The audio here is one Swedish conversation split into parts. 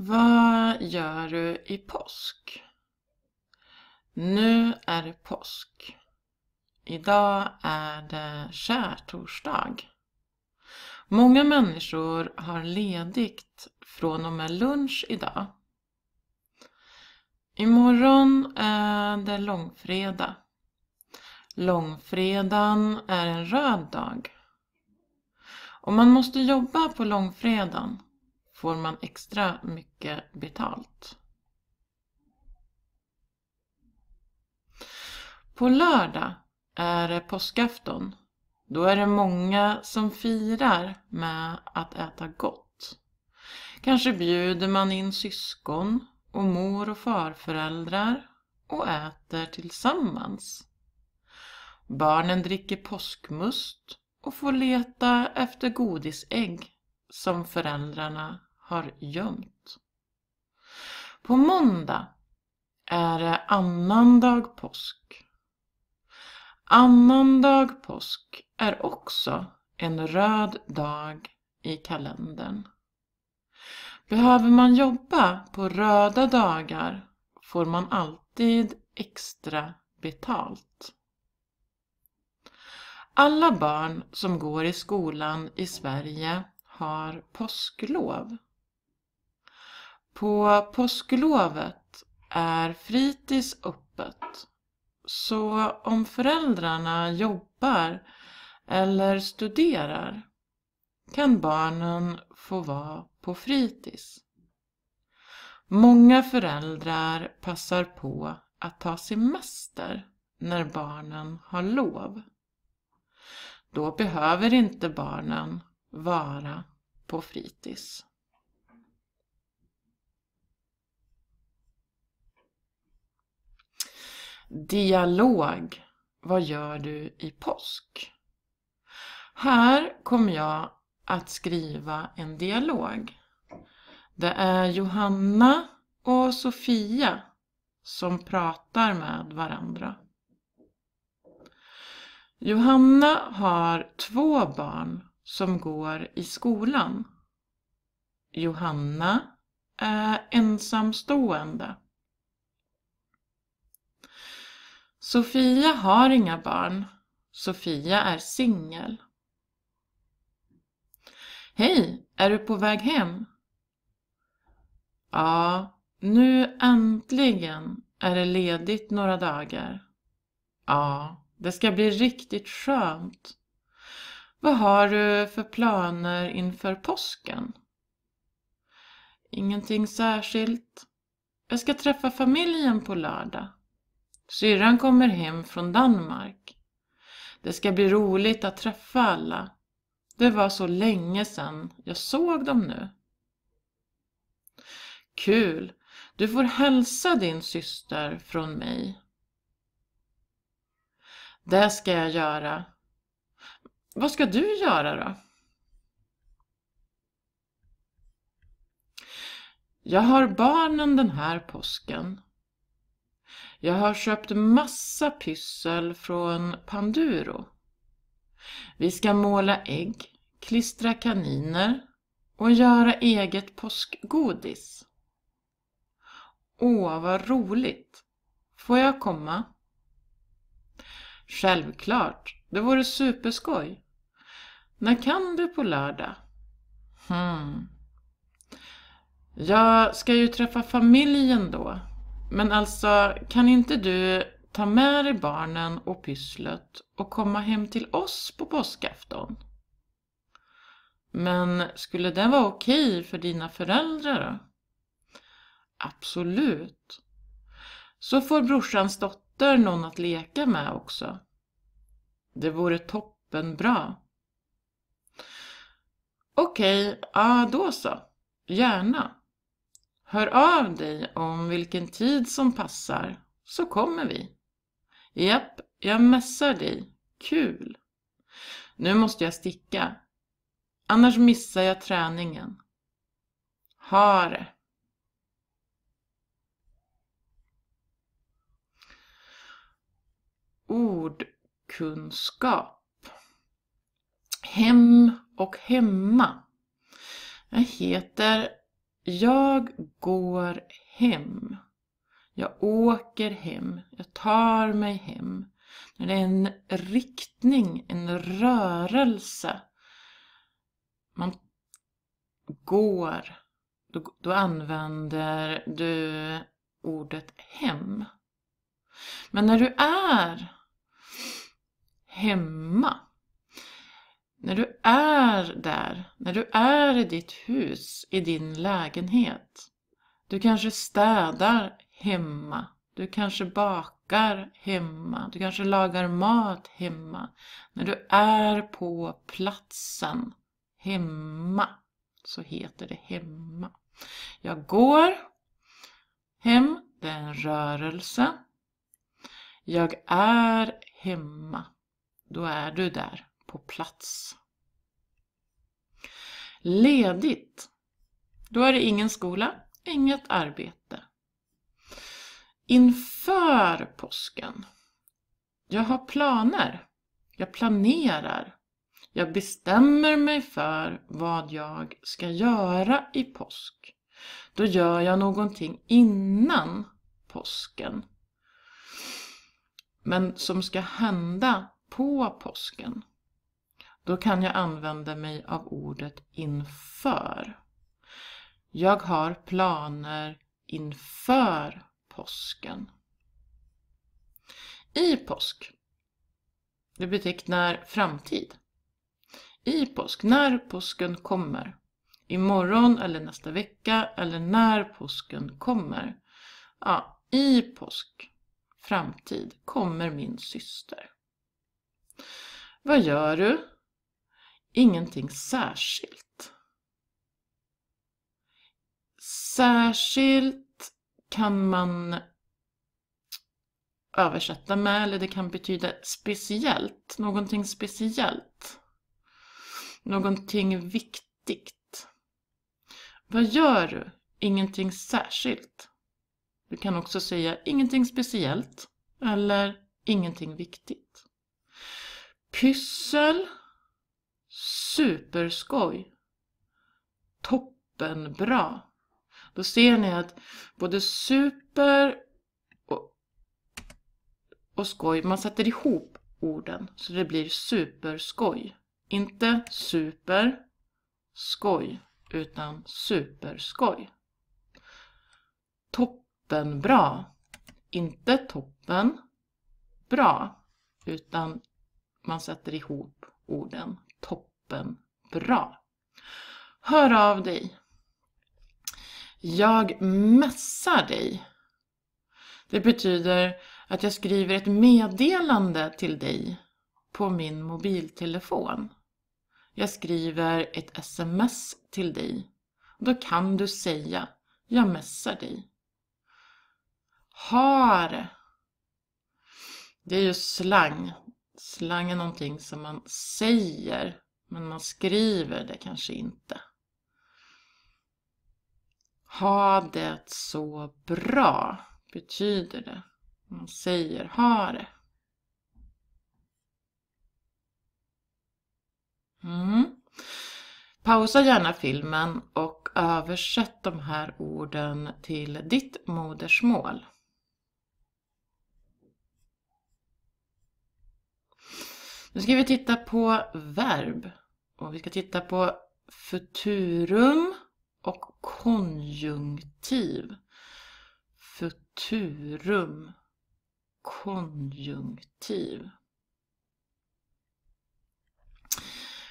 Vad gör du i påsk? Nu är det påsk. Idag är det skärtorsdag. Många människor har ledigt från och med lunch idag. Imorgon är det långfredag. Långfredagen är en röd dag. Och man måste jobba på långfredagen. Får man extra mycket betalt? På lördag är det påskafton. Då är det många som firar med att äta gott. Kanske bjuder man in syskon och mor och farföräldrar och äter tillsammans. Barnen dricker påskmust och får leta efter godisägg som föräldrarna har gömt. På måndag är det annandag påsk. Annandag påsk är också en röd dag i kalendern. Behöver man jobba på röda dagar får man alltid extra betalt. Alla barn som går i skolan i Sverige har påsklov. På påsklovet är fritids öppet. Så om föräldrarna jobbar eller studerar kan barnen få vara på fritids. Många föräldrar passar på att ta semester när barnen har lov. Då behöver inte barnen vara på fritids. Dialog. Vad gör du i påsk? Här kommer jag att skriva en dialog. Det är Johanna och Sofia som pratar med varandra. Johanna har två barn som går i skolan. Johanna är ensamstående. Sofia har inga barn. Sofia är singel. Hej, är du på väg hem? Ja, nu äntligen är det ledigt några dagar. Ja, det ska bli riktigt skönt. Vad har du för planer inför påsken? Ingenting särskilt. Jag ska träffa familjen på lördag. Syrran kommer hem från Danmark. Det ska bli roligt att träffa alla. Det var så länge sedan jag såg dem nu. Kul! Du får hälsa din syster från mig. Det ska jag göra. Vad ska du göra då? Jag har barnen den här påsken. Jag har köpt massa pyssel från Panduro. Vi ska måla ägg, klistra kaniner och göra eget påskgodis. Åh, vad roligt! Får jag komma? Självklart, det vore superskoj. När kan du på lördag? Hmm. Jag ska ju träffa familjen då. Men alltså, kan inte du ta med dig barnen och pysslet och komma hem till oss på påskafton? Men skulle det vara okej för dina föräldrar då? Absolut. Så får brorsans dotter någon att leka med också. Det vore toppenbra. Okej, ja då så. Gärna. Hör av dig om vilken tid som passar, så kommer vi. Japp, jag messar dig. Kul! Nu måste jag sticka. Annars missar jag träningen. Ha det! Ordkunskap. Hem och hemma. Jag heter jag går hem. Jag åker hem. Jag tar mig hem. När det är en riktning, en rörelse. Man går. Då, då använder du ordet hem. Men när du är hemma när du är där, när du är i ditt hus, i din lägenhet. Du kanske städar hemma. Du kanske bakar hemma. Du kanske lagar mat hemma. När du är på platsen, hemma, så heter det hemma. Jag går hem, det är en rörelse. Jag är hemma, då är du där på plats. Ledigt. Då är det ingen skola, inget arbete. Inför påsken. Jag har planer. Jag planerar. Jag bestämmer mig för vad jag ska göra i påsk. Då gör jag någonting innan påsken. Men som ska hända på påsken. Då kan jag använda mig av ordet inför. Jag har planer inför påsken. I påsk. Det betecknar framtid. I påsk, när påsken kommer. Imorgon eller nästa vecka eller när påsken kommer. Ja, i påsk, framtid, kommer min syster. Vad gör du? ingenting särskilt. Särskilt kan man översätta med, eller det kan betyda speciellt, någonting speciellt. Någonting viktigt. Vad gör du? Ingenting särskilt. Du kan också säga ingenting speciellt eller ingenting viktigt. Pyssel Superskoj! Toppenbra! Då ser ni att både super och, och skoj, man sätter ihop orden så det blir superskoj. Inte super skoj utan superskoj. Toppenbra. Inte toppen bra utan man sätter ihop orden toppen bra. Hör av dig. Jag messar dig. Det betyder att jag skriver ett meddelande till dig på min mobiltelefon. Jag skriver ett sms till dig. Då kan du säga, jag messar dig. Har. Det är ju slang. Slang är någonting som man säger men man skriver det kanske inte. Ha det så bra betyder det. Man säger ha det. Mm. Pausa gärna filmen och översätt de här orden till ditt modersmål. Nu ska vi titta på verb. Och vi ska titta på futurum och konjunktiv. Futurum, konjunktiv.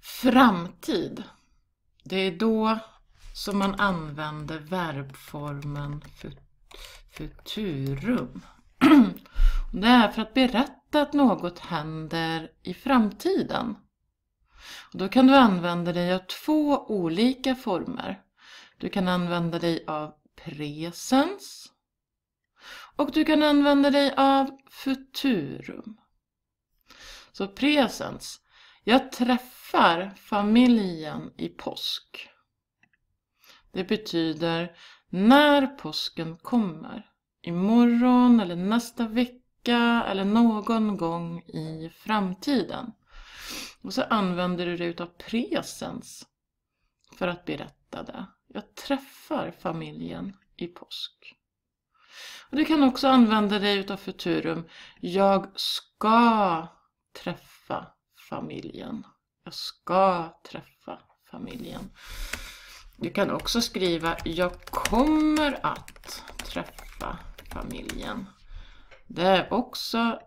Framtid. Det är då som man använder verbformen futurum. Det är för att berätta att något händer i framtiden. Och då kan du använda dig av två olika former. Du kan använda dig av presens och du kan använda dig av futurum. Så presens. Jag träffar familjen i påsk. Det betyder när påsken kommer. Imorgon eller nästa vecka vecka eller någon gång i framtiden. Och så använder du dig av presens för att berätta det. Jag träffar familjen i påsk. Och du kan också använda dig utav futurum. Jag ska träffa familjen. Jag ska träffa familjen. Du kan också skriva Jag kommer att träffa familjen. Det är också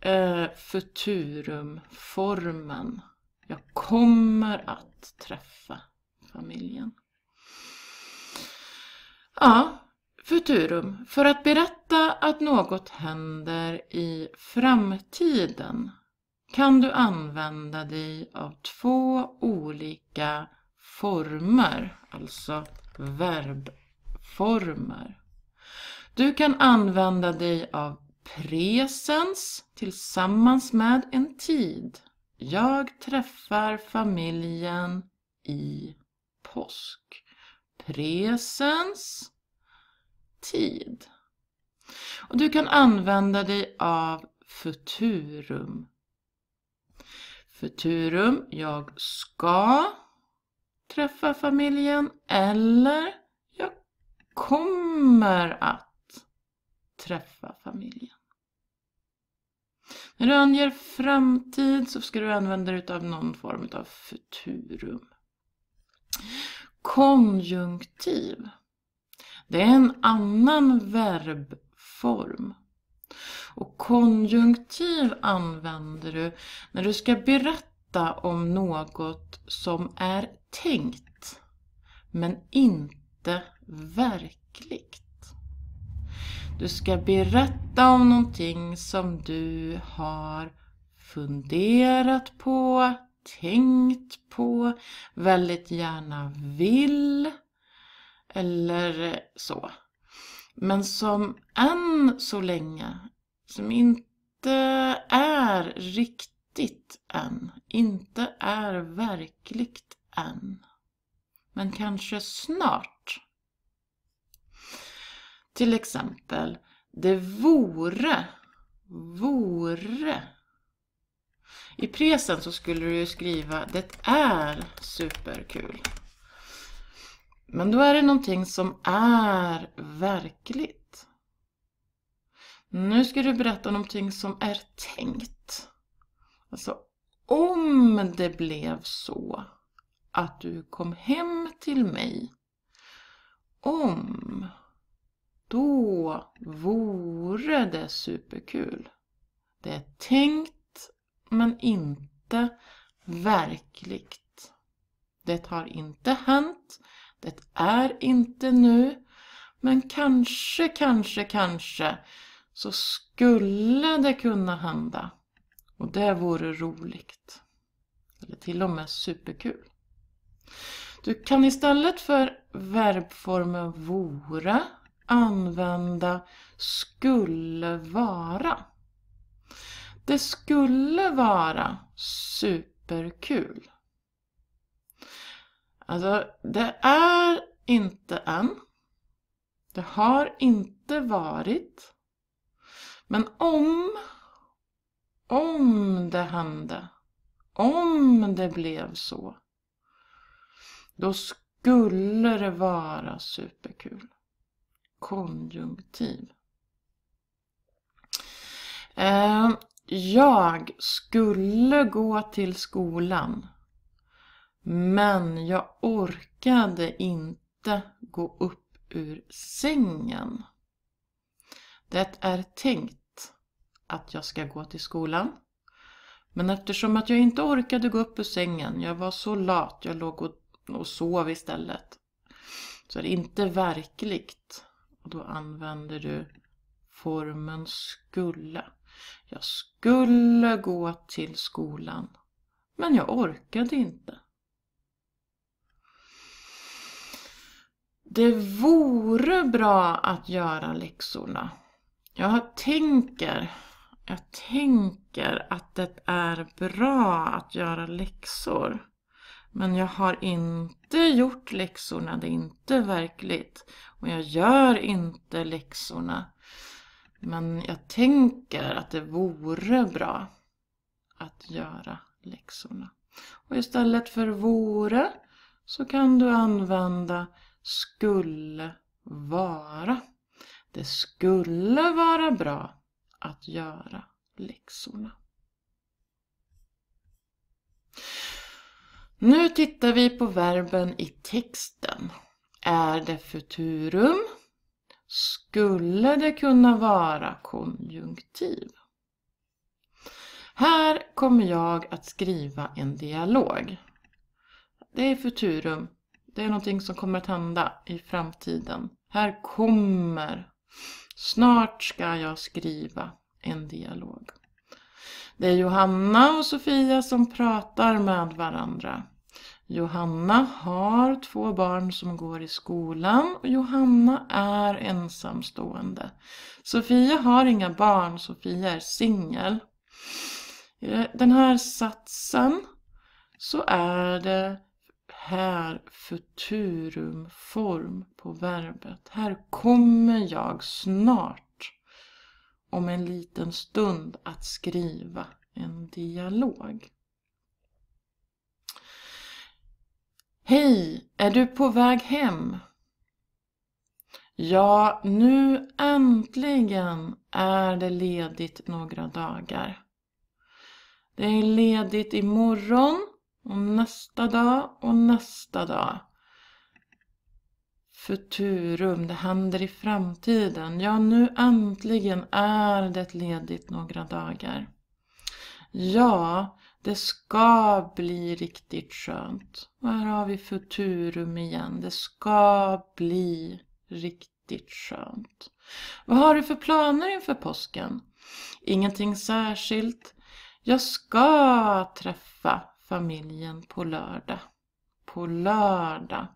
eh, futurumformen. Jag kommer att träffa familjen. Ja, futurum. För att berätta att något händer i framtiden kan du använda dig av två olika former, alltså verbformer. Du kan använda dig av presens tillsammans med en tid. Jag träffar familjen i påsk. Presens, tid. Och du kan använda dig av futurum. Futurum, jag ska träffa familjen eller jag kommer att träffa familjen. När du anger framtid så ska du använda dig av någon form av futurum. Konjunktiv. Det är en annan verbform. Och konjunktiv använder du när du ska berätta om något som är tänkt men inte verkligt. Du ska berätta om någonting som du har funderat på, tänkt på, väldigt gärna vill eller så. Men som än så länge, som inte är riktigt än, inte är verkligt än. Men kanske snart till exempel, det vore, vore. I presen så skulle du skriva det är superkul. Men då är det någonting som är verkligt. Nu ska du berätta någonting som är tänkt. Alltså, om det blev så att du kom hem till mig. Om då vore det superkul. Det är tänkt men inte verkligt. Det har inte hänt. Det är inte nu. Men kanske, kanske, kanske så skulle det kunna hända. Och det vore roligt. Eller till och med superkul. Du kan istället för verbformen vore använda skulle vara. Det skulle vara superkul. Alltså, det är inte än. Det har inte varit. Men om, om det hände, om det blev så, då skulle det vara superkul konjunktiv. Eh, jag skulle gå till skolan men jag orkade inte gå upp ur sängen. Det är tänkt att jag ska gå till skolan. Men eftersom att jag inte orkade gå upp ur sängen, jag var så lat, jag låg och, och sov istället. Så är det inte verkligt och då använder du formen skulle. Jag skulle gå till skolan, men jag orkade inte. Det vore bra att göra läxorna. Jag tänker, jag tänker att det är bra att göra läxor. Men jag har inte gjort läxorna, det är inte verkligt. Och jag gör inte läxorna. Men jag tänker att det vore bra att göra läxorna. Och istället för vore så kan du använda skulle vara. Det skulle vara bra att göra läxorna. Nu tittar vi på verben i texten. Är det futurum? Skulle det kunna vara konjunktiv? Här kommer jag att skriva en dialog. Det är futurum. Det är någonting som kommer att hända i framtiden. Här kommer. Snart ska jag skriva en dialog. Det är Johanna och Sofia som pratar med varandra. Johanna har två barn som går i skolan och Johanna är ensamstående. Sofia har inga barn, Sofia är singel. I eh, den här satsen så är det här futurumform på verbet. Här kommer jag snart om en liten stund att skriva en dialog. Hej, är du på väg hem? Ja, nu äntligen är det ledigt några dagar. Det är ledigt imorgon och nästa dag och nästa dag. Futurum, det händer i framtiden. Ja, nu äntligen är det ledigt några dagar. Ja, det ska bli riktigt skönt. Och här har vi futurum igen. Det ska bli riktigt skönt. Vad har du för planer inför påsken? Ingenting särskilt. Jag ska träffa familjen på lördag. På lördag.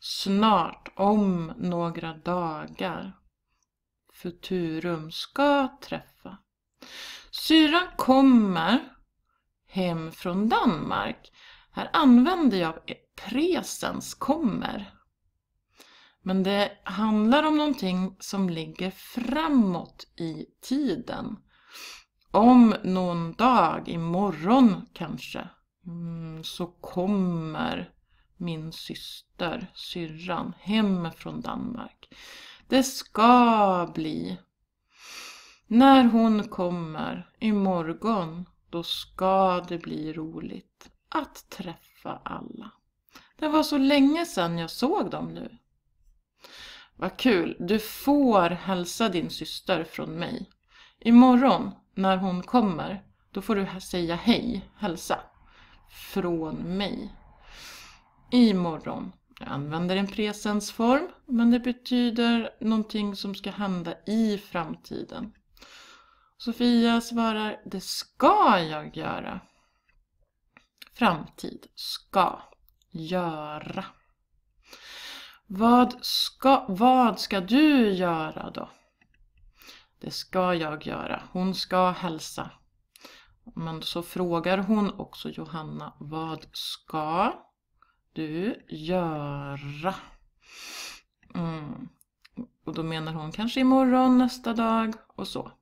Snart, om några dagar. Futurum ska träffa. Syran kommer hem från Danmark. Här använder jag presens kommer. Men det handlar om någonting som ligger framåt i tiden. Om någon dag, imorgon kanske, mm, så kommer min syster, syrran, hem från Danmark. Det ska bli. När hon kommer, imorgon, då ska det bli roligt att träffa alla. Det var så länge sedan jag såg dem nu. Vad kul! Du får hälsa din syster från mig. Imorgon när hon kommer, då får du säga hej, hälsa. Från mig. Imorgon. Jag använder en presensform, men det betyder någonting som ska hända i framtiden. Sofia svarar, det ska jag göra. Framtid, ska, göra. Vad ska, vad ska du göra då? Det ska jag göra. Hon ska hälsa. Men så frågar hon också Johanna, vad ska du göra? Mm. Och då menar hon kanske imorgon, nästa dag och så.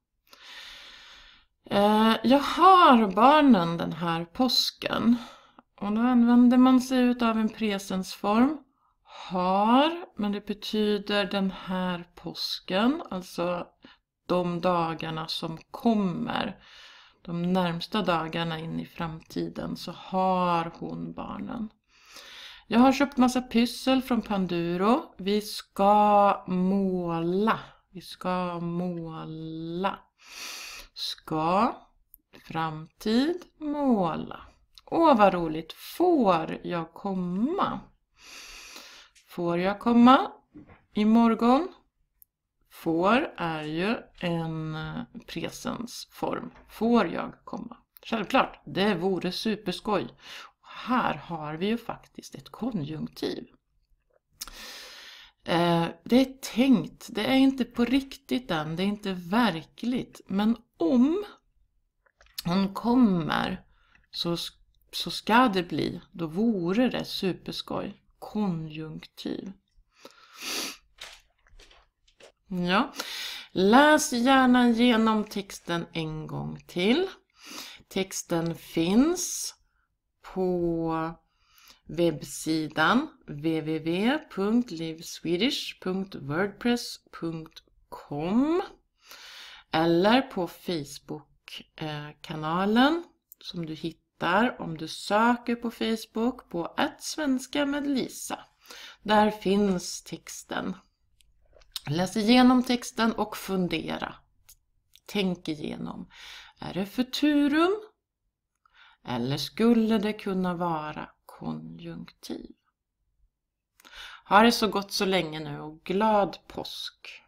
Eh, jag har barnen den här påsken. Och då använder man sig av en presensform. Har, men det betyder den här påsken, alltså de dagarna som kommer. De närmsta dagarna in i framtiden så har hon barnen. Jag har köpt massa pyssel från Panduro. Vi ska måla. Vi ska måla. Ska. Framtid. Måla. Åh vad roligt! Får jag komma? Får jag komma imorgon? Får är ju en eh, presensform. Får jag komma? Självklart, det vore superskoj. här har vi ju faktiskt ett konjunktiv. Eh, det är tänkt, det är inte på riktigt än, det är inte verkligt. Men om hon kommer så, så ska det bli, då vore det superskoj. Konjunktiv. Ja, läs gärna igenom texten en gång till. Texten finns på webbsidan www.liveswedish.wordpress.com eller på Facebook-kanalen som du hittar om du söker på Facebook på att svenska med Lisa. Där finns texten. Läs igenom texten och fundera. Tänk igenom. Är det futurum? Eller skulle det kunna vara konjunktiv. Ha det så gott så länge nu och glad påsk!